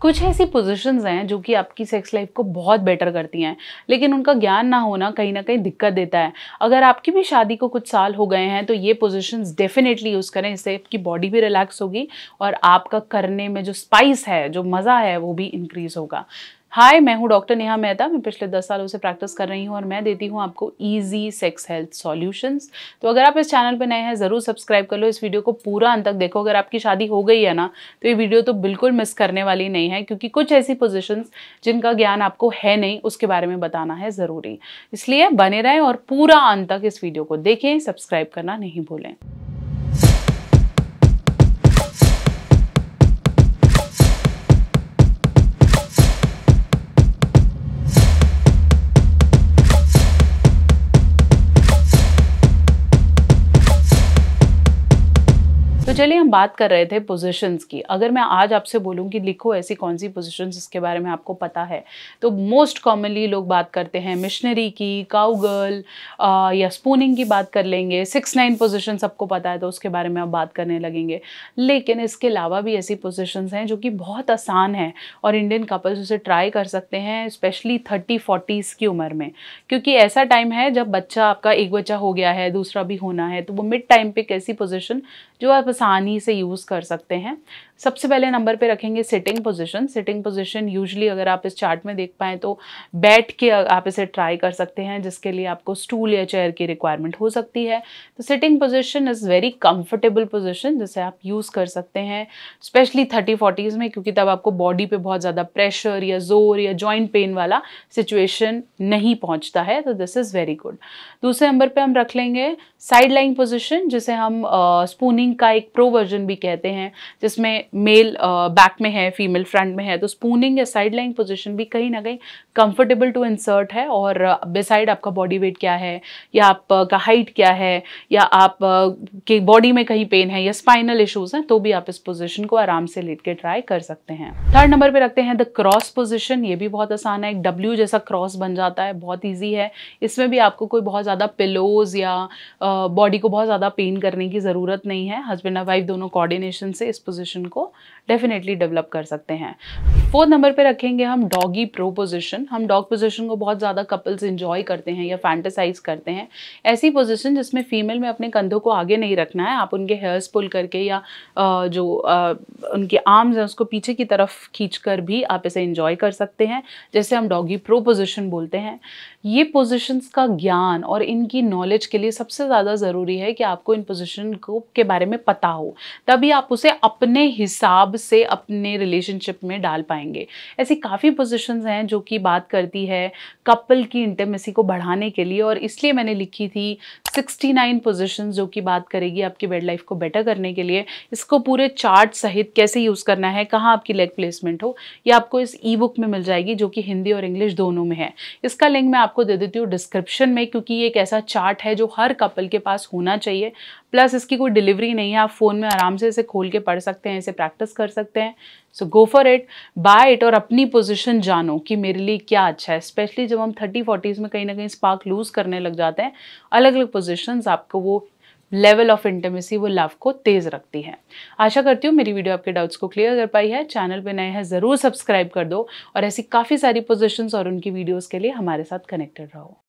कुछ ऐसी पोजीशंस हैं जो कि आपकी सेक्स लाइफ को बहुत बेटर करती हैं लेकिन उनका ज्ञान ना होना कहीं ना कहीं दिक्कत देता है अगर आपकी भी शादी को कुछ साल हो गए हैं तो ये पोजीशंस डेफिनेटली यूज़ करें इससे आपकी बॉडी भी रिलैक्स होगी और आपका करने में जो स्पाइस है जो मज़ा है वो भी इंक्रीज़ होगा हाय मैं हूं डॉक्टर नेहा मेहता मैं पिछले दस सालों से प्रैक्टिस कर रही हूं और मैं देती हूं आपको इजी सेक्स हेल्थ सॉल्यूशंस तो अगर आप इस चैनल पर नए हैं ज़रूर सब्सक्राइब कर लो इस वीडियो को पूरा अंत तक देखो अगर आपकी शादी हो गई है ना तो ये वीडियो तो बिल्कुल मिस करने वाली नहीं है क्योंकि कुछ ऐसी पोजिशंस जिनका ज्ञान आपको है नहीं उसके बारे में बताना है ज़रूरी इसलिए बने रहें और पूरा अंत तक इस वीडियो को देखें सब्सक्राइब करना नहीं भूलें चलिए हम बात कर रहे थे पोजीशंस की अगर मैं आज आपसे बोलूं कि लिखो ऐसी कौन सी पोजीशंस जिसके बारे में आपको पता है तो मोस्ट कॉमनली लोग बात करते हैं मिशनरी की काउ गर्ल या स्पूनिंग की बात कर लेंगे सिक्स नाइन पोजिशन सबको पता है तो उसके बारे में आप बात करने लगेंगे लेकिन इसके अलावा भी ऐसी पोजिशन हैं जो कि बहुत आसान है और इंडियन कपल्स उसे ट्राई कर सकते हैं स्पेशली थर्टी फोर्टीज़ की उम्र में क्योंकि ऐसा टाइम है जब बच्चा आपका एक बच्चा हो गया है दूसरा भी होना है तो वो मिड टाइम पे कैसी पोजिशन जो आप आसानी से यूज़ कर सकते हैं सबसे पहले नंबर पे रखेंगे sitting position sitting position usually अगर आप इस चार्ट में देख पाएँ तो बैठ के आप इसे ट्राई कर सकते हैं जिसके लिए आपको स्टूल या चेयर की रिक्वायरमेंट हो सकती है तो sitting position is very comfortable position जिसे आप यूज़ कर सकते हैं स्पेशली थर्टी फोर्टीज़ में क्योंकि तब आपको बॉडी पे बहुत ज़्यादा प्रेशर या जोर या जॉइंट पेन वाला सिचुएशन नहीं पहुंचता है तो दिस इज़ वेरी गुड दूसरे नंबर पर हम रख लेंगे साइड लाइन पोजिशन जिसे हम स्पूनिंग uh, का एक प्रो वर्जन भी कहते हैं जिसमें मेल बैक uh, में है फीमेल फ्रंट में है तो स्पूनिंग या साइड लाइन पोजिशन भी कहीं ना कहीं कंफर्टेबल टू इंसर्ट है और बिसाइड uh, आपका बॉडी वेट क्या है या आपका हाइट क्या है या आप uh, के बॉडी में कहीं पेन है या स्पाइनल इशूज़ हैं तो भी आप इस पोजिशन को आराम से लेट के ट्राई कर सकते हैं थर्ड नंबर पर रखते हैं द क्रॉस पोजिशन ये भी बहुत आसान है एक डब्ल्यू जैसा क्रॉस बन जाता है बहुत ईजी है इसमें भी आपको कोई बहुत ज़्यादा पिलोज या बॉडी को बहुत ज़्यादा पेन करने की ज़रूरत नहीं है हस्बैंड और वाइफ दोनों कोऑर्डिनेशन से इस पोजिशन को को डेफिनेटली डेवलप कर सकते हैं फोर्थ नंबर पे रखेंगे हम डॉगी प्रोपोजिशन हम डॉग पोजिशन को बहुत ज़्यादा कपल्स इंजॉय करते हैं या फैंटेसाइज करते हैं ऐसी पोजिशन जिसमें फीमेल में अपने कंधों को आगे नहीं रखना है आप उनके हेयर्स पुल करके या जो उनके आर्म्स हैं उसको पीछे की तरफ खींच कर भी आप इसे इंजॉय कर सकते हैं जैसे हम डॉगी प्रोपोजिशन बोलते हैं ये पोजीशंस का ज्ञान और इनकी नॉलेज के लिए सबसे ज़्यादा ज़रूरी है कि आपको इन पोजीशन को के बारे में पता हो तभी आप उसे अपने हिसाब से अपने रिलेशनशिप में डाल पाएंगे ऐसी काफ़ी पोजीशंस हैं जो कि बात करती है कपल की इंटमेसी को बढ़ाने के लिए और इसलिए मैंने लिखी थी 69 पोजीशंस जो कि बात करेगी आपकी बेड लाइफ को बेटर करने के लिए इसको पूरे चार्ट सहित कैसे यूज़ करना है कहाँ आपकी लेग प्लेसमेंट हो ये आपको इस ई बुक में मिल जाएगी जो कि हिंदी और इंग्लिश दोनों में है इसका लिंक मैं आपको दे देती हूँ डिस्क्रिप्शन में क्योंकि ये एक ऐसा चार्ट है जो हर कपल के पास होना चाहिए प्लस इसकी कोई डिलीवरी नहीं है आप फ़ोन में आराम से इसे खोल के पढ़ सकते हैं इसे प्रैक्टिस कर सकते हैं so go for it by it और अपनी पोजीशन जानो कि मेरे लिए क्या अच्छा है स्पेशली जब हम थर्टी फोर्टीज़ में कहीं ना कहीं स्पार्क लूज़ करने लग जाते हैं अलग अलग पोजिशंस आपको वो लेवल ऑफ इंटीमेसी वो लव को तेज़ रखती है आशा करती हूँ मेरी वीडियो आपके डाउट्स को क्लियर कर पाई है चैनल पे नए हैं ज़रूर सब्सक्राइब कर दो और ऐसी काफ़ी सारी पोजिशन और उनकी वीडियोज़ के लिए हमारे साथ कनेक्टेड रहो